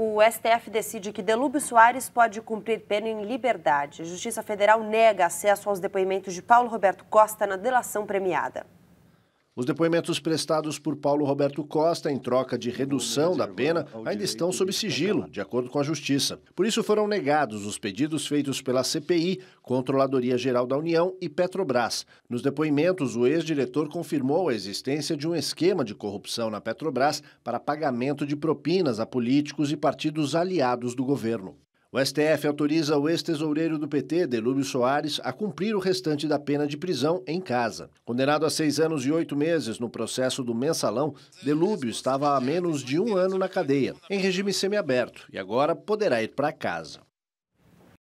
o STF decide que Delúbio Soares pode cumprir pena em liberdade. Justiça Federal nega acesso aos depoimentos de Paulo Roberto Costa na delação premiada. Os depoimentos prestados por Paulo Roberto Costa em troca de redução da pena ainda estão sob sigilo, de acordo com a Justiça. Por isso foram negados os pedidos feitos pela CPI, Controladoria Geral da União e Petrobras. Nos depoimentos, o ex-diretor confirmou a existência de um esquema de corrupção na Petrobras para pagamento de propinas a políticos e partidos aliados do governo. O STF autoriza o ex-tesoureiro do PT, Delúbio Soares, a cumprir o restante da pena de prisão em casa. Condenado a seis anos e oito meses no processo do mensalão, Delúbio estava há menos de um ano na cadeia, em regime semiaberto, e agora poderá ir para casa.